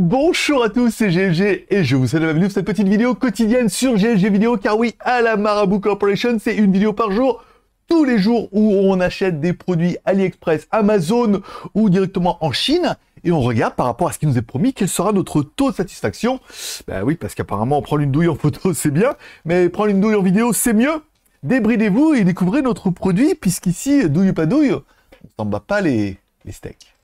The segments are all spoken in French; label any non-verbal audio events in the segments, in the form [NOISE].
Bonjour à tous, c'est GLG et je vous souhaite la bienvenue pour cette petite vidéo quotidienne sur GLG Vidéo car oui, à la Marabout Corporation, c'est une vidéo par jour tous les jours où on achète des produits AliExpress, Amazon ou directement en Chine et on regarde par rapport à ce qui nous est promis quel sera notre taux de satisfaction. Ben oui, parce qu'apparemment prendre une douille en photo [LAUGHS] c'est bien, mais prendre une douille en vidéo c'est mieux. Débridez-vous et découvrez notre produit puisqu'ici, douille ou pas douille, on s'en bat pas les steaks.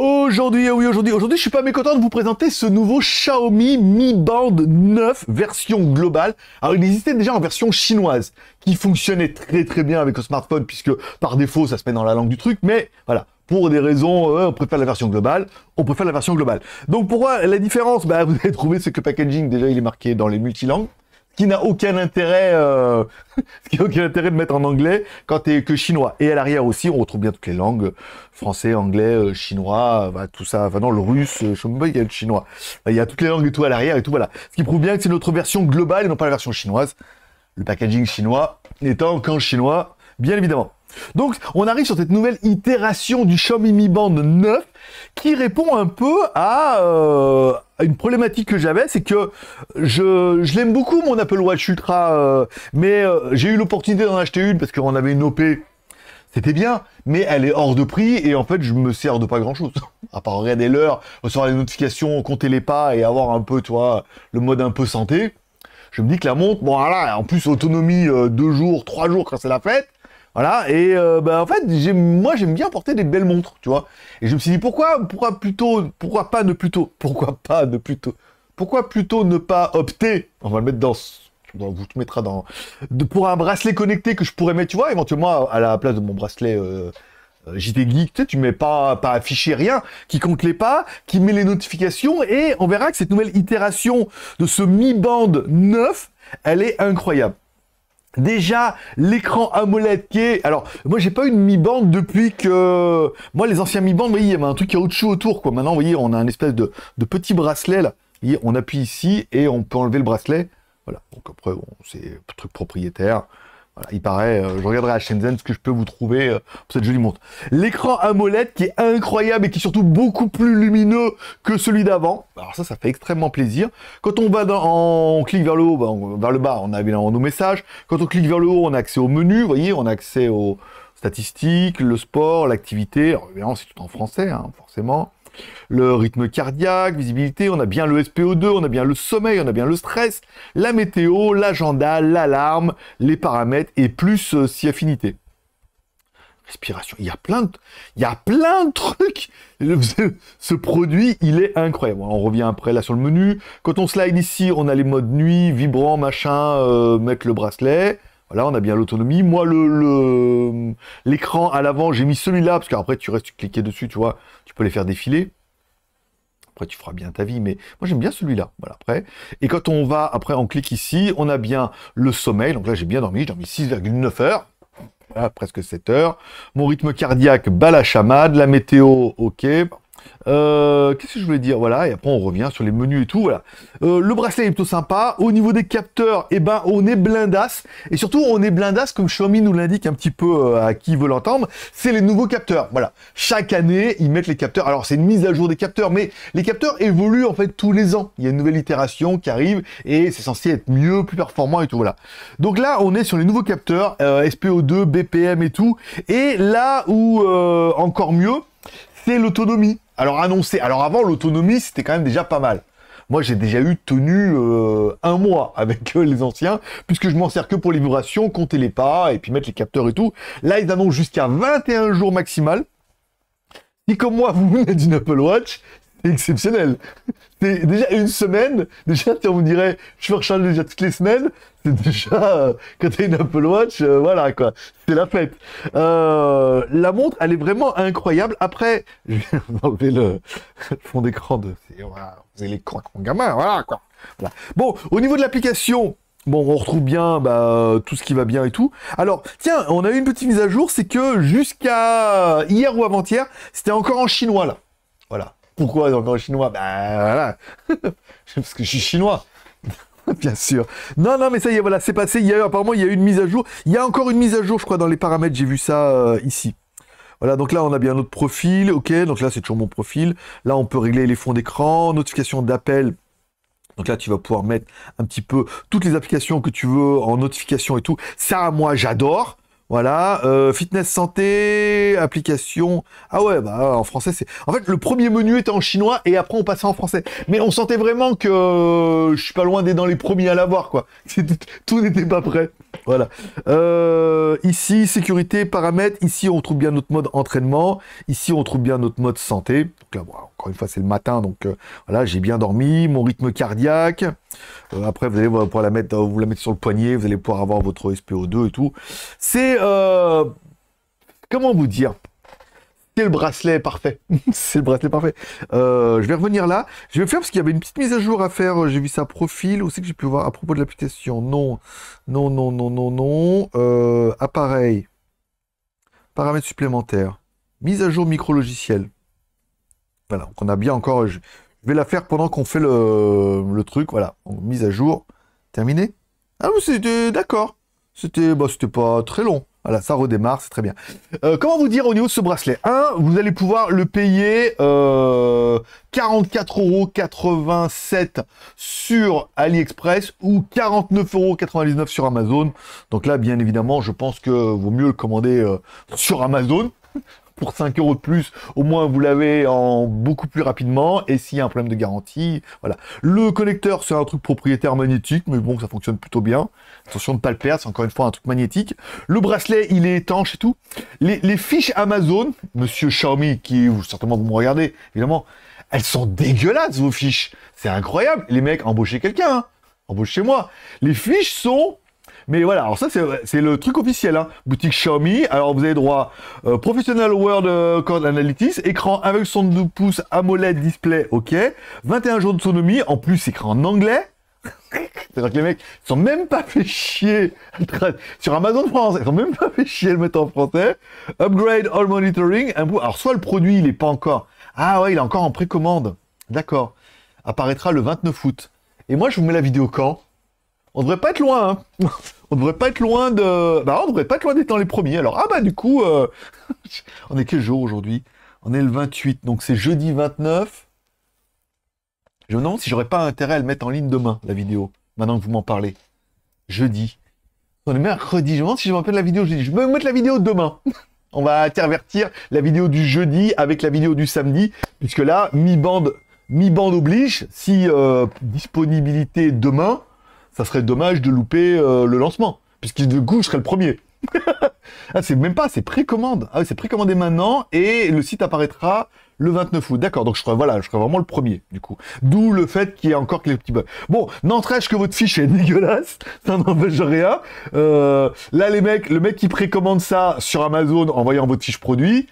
Aujourd'hui, eh oui, aujourd'hui, aujourd'hui, je suis pas mécontent de vous présenter ce nouveau Xiaomi Mi Band 9 version globale. Alors, il existait déjà en version chinoise, qui fonctionnait très très bien avec le smartphone, puisque par défaut, ça se met dans la langue du truc, mais voilà. Pour des raisons, euh, on préfère la version globale, on préfère la version globale. Donc pourquoi la différence bah, Vous avez trouvé, ce que le packaging, déjà, il est marqué dans les multilangues qui n'a aucun intérêt, euh, [LAUGHS] aucun intérêt de mettre en anglais quand t'es que chinois. Et à l'arrière aussi, on retrouve bien toutes les langues, français, anglais, euh, chinois, euh, tout ça. va non, le russe, je il y a le chinois. Il y a toutes les langues et tout à l'arrière et tout, voilà. Ce qui prouve bien que c'est notre version globale et non pas la version chinoise. Le packaging chinois n'étant qu'en chinois, bien évidemment. Donc, on arrive sur cette nouvelle itération du Xiaomi Mi Band 9 qui répond un peu euh, à, une problématique que j'avais, c'est que je, l'aime beaucoup mon Apple Watch Ultra, euh, mais euh, j'ai eu l'opportunité d'en acheter une parce qu'on avait une OP, c'était bien, mais elle est hors de prix et en fait je me sers de pas grand chose. [LAUGHS] À part regarder l'heure, recevoir les notifications, compter les pas et avoir un peu, toi, le mode un peu santé. Je me dis que la montre, bon voilà, en plus autonomie 2 jours, 3 jours quand c'est la fête, voilà, et euh, bah, en fait, moi j'aime bien porter des belles montres, tu vois. Et je me suis dit pourquoi, pourquoi plutôt, pourquoi pas ne plutôt, pourquoi pas ne plutôt, pourquoi plutôt ne pas opter, on va le mettre dans, dans vous mettra dans, de, pour un bracelet connecté que je pourrais mettre, tu vois, éventuellement à la place de mon bracelet euh, euh JT Geek, tu sais, tu mets pas, pas affiché rien, qui compte les pas, qui met les notifications, et on verra que cette nouvelle itération de ce Mi Band 9, elle est incroyable. Déjà, l'écran AMOLED qui est... Alors, moi, j'ai pas une mi-bande depuis que... Moi, les anciens mi-bandes, vous voyez, il y avait un truc chose autour, quoi. Maintenant, vous voyez, on a un espèce de, de, petit bracelet, on appuie ici et on peut enlever le bracelet. Voilà. Donc après, bon, c'est truc propriétaire il paraît, euh, je regarderai à Shenzhen ce que je peux vous trouver euh, pour cette jolie montre. L'écran AMOLED qui est incroyable et qui est surtout beaucoup plus lumineux que celui d'avant. Alors ça, ça fait extrêmement plaisir. Quand on va dans, en, clique vers le haut, ben, vers le bas, on a évidemment nos messages. Quand on clique vers le haut, on a accès au menu, vous voyez, on a accès aux statistiques, le sport, l'activité. Alors évidemment, c'est tout en français, hein, forcément le rythme cardiaque, visibilité, on a bien le SPO2, on a bien le sommeil, on a bien le stress, la météo, l'agenda, l'alarme, les paramètres et plus euh, si affinité. Respiration, il y a plein de, il y a plein de trucs. [LAUGHS] Ce produit, il est incroyable. On revient après là sur le menu. Quand on slide ici, on a les modes nuit, vibrant, machin, euh, mettre le bracelet. Voilà, on a bien l'autonomie. Moi, le l'écran à l'avant, j'ai mis celui-là, parce qu'après, tu restes, cliqué dessus, tu vois, tu peux les faire défiler. Après, tu feras bien ta vie, mais moi, j'aime bien celui-là. Voilà, après. Et quand on va, après, on clique ici, on a bien le sommeil. Donc là, j'ai bien dormi, j'ai dormi 6,9 heures. Ah, presque 7 heures. Mon rythme cardiaque, bat la chamade. La météo, ok. Euh, qu'est-ce que je voulais dire Voilà, et après on revient sur les menus et tout, voilà. Euh, le bracelet est plutôt sympa. Au niveau des capteurs, et eh ben on est blindasse. Et surtout, on est blindasse, comme Xiaomi nous l'indique un petit peu euh, à qui veut l'entendre, c'est les nouveaux capteurs. Voilà, chaque année, ils mettent les capteurs. Alors c'est une mise à jour des capteurs, mais les capteurs évoluent en fait tous les ans. Il y a une nouvelle itération qui arrive et c'est censé être mieux, plus performant et tout, voilà. Donc là, on est sur les nouveaux capteurs, SPO2, BPM et tout. Et là où encore mieux, c'est l'autonomie. Alors annoncé, alors avant l'autonomie c'était quand même déjà pas mal. Moi j'ai déjà eu tenu euh, un mois avec euh, les anciens, puisque je m'en sers que pour les vibrations, compter les pas et puis mettre les capteurs et tout. Là ils annoncent jusqu'à 21 jours maximal. Si comme moi [LAUGHS] vous venez une Apple Watch, exceptionnel. déjà une semaine, déjà, on dirait, je en recharge déjà toutes les semaines, c'est déjà, euh, quand t'as une Apple Watch, euh, voilà, quoi, c'est la fête. Euh, la montre, elle est vraiment incroyable. Après, [LAUGHS] je vais enlever le, fond d'écran de, vous avez l'écran mon gamin, voilà, quoi. Bon, au niveau de l'application, Bon, on retrouve bien bah, tout ce qui va bien et tout. Alors, tiens, on a eu une petite mise à jour, c'est que jusqu'à hier ou avant-hier, c'était encore en chinois là. Voilà. Pourquoi encore chinois Ben voilà. [LAUGHS] Parce que je suis chinois. [LAUGHS] Bien sûr. Non, non, mais ça y est, voilà, c'est passé. Il y a apparemment, il y a eu une mise à jour. Il y a encore une mise à jour, je crois, dans les paramètres. J'ai vu ça euh, ici. Voilà, donc là, on a bien notre profil. OK, donc là, c'est toujours mon profil. Là, on peut régler les fonds d'écran, notification d'appel. Donc là, tu vas pouvoir mettre un petit peu toutes les applications que tu veux en notification et tout. Ça, moi, j'adore. Voilà, euh, fitness santé, application. Ah ouais, bah en français c'est. En fait, le premier menu était en chinois et après on passait en français. Mais on sentait vraiment que euh, je suis pas loin d'être dans les premiers à l'avoir quoi. [LAUGHS] Tout n'était pas prêt. Voilà. Euh, ici sécurité, paramètres. Ici on trouve bien notre mode entraînement. Ici on trouve bien notre mode santé. Donc encore une fois c'est le matin, donc voilà, j'ai bien dormi, mon rythme cardiaque. après vous allez pouvoir la mettre, vous la mettre sur le poignet, vous allez pouvoir avoir votre SPO2 et tout. C'est euh, comment vous dire [LAUGHS] C'est le bracelet parfait. c'est le bracelet parfait. je vais revenir là. Je vais faire parce qu'il y avait une petite mise à jour à faire. Euh, j'ai vu ça profil. Où c'est que j'ai pu voir à propos de l'application Non, non, non, non, non, non. Euh, appareil. Paramètres supplémentaires. Mise à jour micro-logiciel. Voilà, qu'on on a bien encore... Je, vais la faire pendant qu'on fait le, truc. Voilà, mise à jour. Terminé. Ah, c'était d'accord. C'était bah, c'était pas très long. Voilà, ça redémarre, c'est très bien. Euh, comment vous dire au niveau de ce bracelet 1, vous allez pouvoir le payer euh, 44,87€ sur AliExpress ou 49,99€ sur Amazon. Donc là, bien évidemment, je pense que vaut mieux le commander euh, sur Amazon pour 5 euros de plus, au moins vous l'avez en beaucoup plus rapidement. Et s'il y a un problème de garantie, voilà. Le connecteur, c'est un truc propriétaire magnétique, mais bon, ça fonctionne plutôt bien. Attention de ne pas le perdre, c'est encore une fois un truc magnétique. Le bracelet, il est étanche et tout. Les, fiches Amazon, monsieur Xiaomi, qui vous, certainement vous me regardez, évidemment, elles sont dégueulasses vos fiches. C'est incroyable. Les mecs, embauchez quelqu'un. Hein. Embauchez-moi. Les fiches sont mais voilà, alors ça, c'est le truc officiel. Hein. Boutique Xiaomi. Alors, vous avez droit euh, Professional World euh, Code Analytics, écran avec 72 pouces AMOLED display, ok. 21 jours de d'autonomie. En plus, écran en anglais. [LAUGHS] C'est-à-dire que les mecs ils sont même pas fait chier sur Amazon France, ils sont même pas fait chier le mettre en français. Upgrade all monitoring. Un bout. Alors soit le produit il est pas encore. Ah ouais, il est encore en précommande. D'accord. Apparaîtra le 29 août. Et moi je vous mets la vidéo quand on devrait pas être loin, hein. [LAUGHS] On devrait pas être loin de... Bah, on devrait pas être loin d'être dans les premiers. Alors, ah bah, du coup, euh, [LAUGHS] on est quel jour aujourd'hui On est le 28, donc c'est jeudi 29. Je me demande si j'aurais pas intérêt à le mettre en ligne demain, la vidéo, maintenant que vous m'en parlez. Jeudi. On est mercredi, je me demande si je vais la vidéo Je vais mettre la vidéo demain. [LAUGHS] on va intervertir la vidéo du jeudi avec la vidéo du samedi, puisque là, mi-bande mi-bande oblige, si euh, disponibilité demain, ça serait dommage de louper euh, le lancement, puisque de coup, je serais le premier. [LAUGHS] ah, c'est même pas, c'est précommande. Ah c'est précommandé maintenant et le site apparaîtra le 29 août. D'accord, donc je serai, voilà, je serai vraiment le premier, du coup. D'où le fait qu'il y ait encore que les petits bugs. Bon, n'entrez que votre fiche est [LAUGHS] dégueulasse, ça n'empêche rien. Euh, là, les mecs, le mec qui précommande ça sur Amazon en voyant votre fiche produit,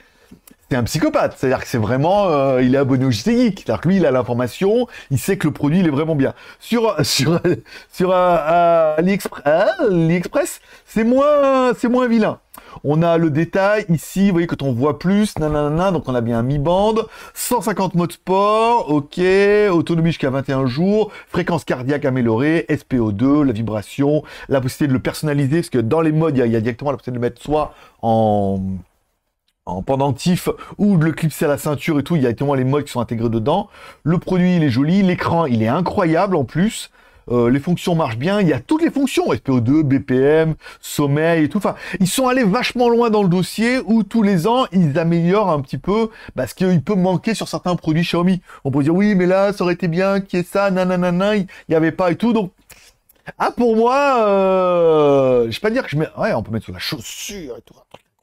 c'est un psychopathe. C'est-à-dire que c'est vraiment, euh, il est abonné au JT C'est-à-dire que lui, il a l'information, il sait que le produit, il est vraiment bien. Sur, euh, [LAUGHS] sur, sur euh, hein, AliExpress, c'est moins, c'est moins vilain. On a le détail ici, vous voyez, quand on voit plus, nanana, donc on a bien un mi-bande, 150 modes sport, ok, autonomie jusqu'à 21 jours, fréquence cardiaque améliorée, SPO2, la vibration, la possibilité de le personnaliser, parce que dans les modes, il y a directement la possibilité de le mettre soit en en pendentif ou de le clipser à la ceinture et tout. Il y a tellement les modes qui sont intégrés dedans. Le produit, il est joli. L'écran, il est incroyable en plus. Euh, les fonctions marchent bien, il y a toutes les fonctions, SPO2, BPM, sommeil et tout. Enfin, ils sont allés vachement loin dans le dossier où tous les ans, ils améliorent un petit peu bah, ce qu'il peut manquer sur certains produits Xiaomi. On peut dire, oui, mais là, ça aurait été bien qui est ça, nanana, il n'y avait pas et tout. Donc, ah, pour moi, euh, je vais pas dire que je mets... Ouais, on peut mettre sur la chaussure et tout,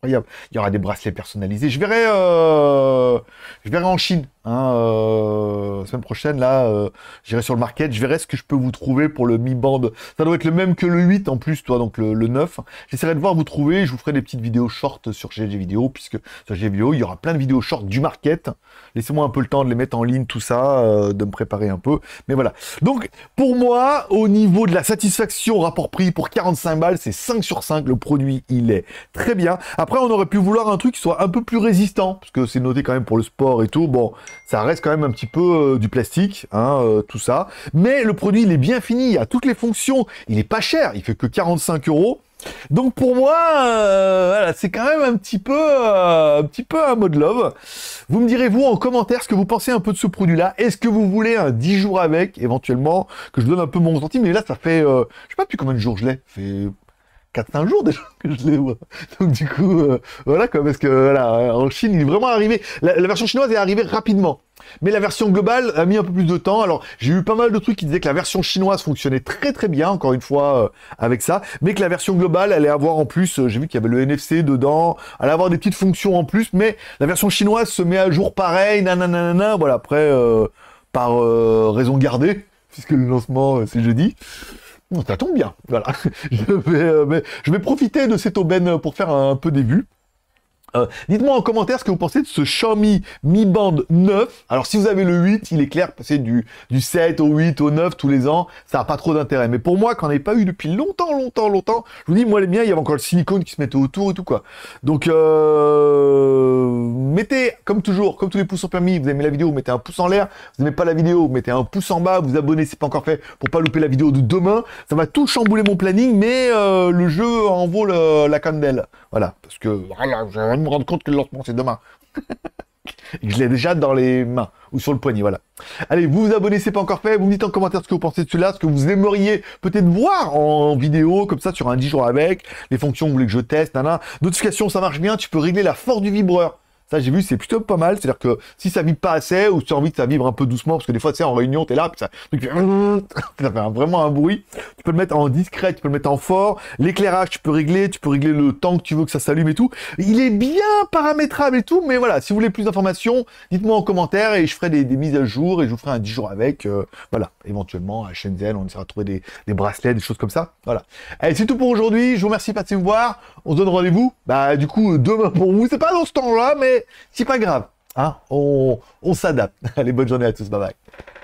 il y aura des bracelets personnalisés. Je verrai, euh, je verrai en Chine. Hein, euh, semaine prochaine, là, euh, j'irai sur le market. Je verrai ce que je peux vous trouver pour le Mi Band. Ça doit être le même que le 8 en plus, toi, donc le, 9. J'essaierai de voir vous trouver. Je vous ferai des petites vidéos short sur GG Vidéo, puisque sur GG Vidéo, il y aura plein de vidéos short du market. Laissez-moi un peu le temps de les mettre en ligne, tout ça, de me préparer un peu. Mais voilà. Donc, pour moi, au niveau de la satisfaction rapport prix pour 45 balles, c'est 5 sur 5. Le produit, il est très bien. Après, on aurait pu vouloir un truc qui soit un peu plus résistant, parce que c'est noté quand même pour le sport et tout. Bon, ça reste quand même un petit peu euh, du plastique, hein, euh, tout ça. Mais le produit, il est bien fini, il a toutes les fonctions, il est pas cher, il fait que 45 euros. Donc pour moi, euh, c'est quand même un petit peu, un petit peu un mode love. Vous me direz vous en commentaire ce que vous pensez un peu de ce produit-là. Est-ce que vous voulez un 10 jours avec, éventuellement, que je donne un peu mon ressenti. Mais là, ça fait, je sais pas plus combien de jours je l'ai. Fait 4 jours déjà que je vois. Donc du coup, voilà euh, voilà quoi, parce que voilà, euh, en Chine, il est vraiment arrivé. La, version chinoise est arrivée rapidement. Mais la version globale a mis un peu plus de temps. Alors, j'ai eu pas mal de trucs qui disaient que la version chinoise fonctionnait très très bien, encore une fois, euh, avec ça. Mais que la version globale allait avoir en plus, j'ai vu qu'il y avait le NFC dedans, allait avoir des petites fonctions en plus. Mais la version chinoise se met à jour pareil, nanana, voilà, après, par raison gardée, puisque le lancement, c'est jeudi ça tombe bien. Voilà. [LAUGHS] Euh, je, vais, profiter de cette aubaine pour faire un peu des vues. Euh, dites-moi en commentaire ce que vous pensez de ce Xiaomi Mi Band 9. Alors si vous avez le 8, il est clair, passer du, du 7 au 8 au 9 tous les ans, ça n'a pas trop d'intérêt. Mais pour moi, qu'on n'ai pas eu depuis longtemps, longtemps, longtemps, je vous dis, moi les miens, il y avait encore le silicone qui se mettait autour et tout quoi. Donc euh mettez, comme toujours, comme tous les pouces sont permis, vous aimez la vidéo, mettez un pouce en l'air. Vous n'aimez pas la vidéo, mettez un pouce en bas, vous abonnez si c'est pas encore fait pour pas louper la vidéo de demain. Ça va tout chambouler mon planning, mais euh, le jeu en vaut la candelle. Voilà, parce que voilà, je vais me rendre compte que le lancement c'est demain. [LAUGHS] je l'ai déjà dans les mains ou sur le poignet, voilà. Allez, vous vous abonnez, c'est pas encore fait. Vous me dites en commentaire ce que vous pensez de cela, ce que vous aimeriez peut-être voir en vidéo, comme ça, sur un 10 jours avec. Les fonctions, vous voulez que je teste, nana. Notification, ça marche bien. Tu peux régler la force du vibreur j'ai vu, c'est plutôt pas mal. C'est-à-dire que si ça vibre pas assez, ou si tu as envie de ça vivre un peu doucement, parce que des fois, c'est en réunion, tu es là, [LAUGHS] ça, fait vraiment un bruit. Tu peux le mettre en discret, tu peux le mettre en fort. L'éclairage, tu peux régler, tu peux régler le temps que tu veux que ça s'allume et tout. Il est bien paramétrable et tout, mais voilà, si vous voulez plus d'informations, dites-moi en commentaire et je ferai des, mises à jour et je vous ferai un dix jours avec. Euh, voilà, éventuellement, à Shenzhen, on essaiera de trouver des, bracelets, des choses comme ça. Voilà. et c'est tout pour aujourd'hui. Je vous remercie de passer voir. On se donne rendez-vous. Bah, du coup, demain pour vous. C'est pas dans ce temps-là, mais c'est pas grave. Hein. on, on s'adapte. [LAUGHS] Allez, bonne journée à tous. Bye bye.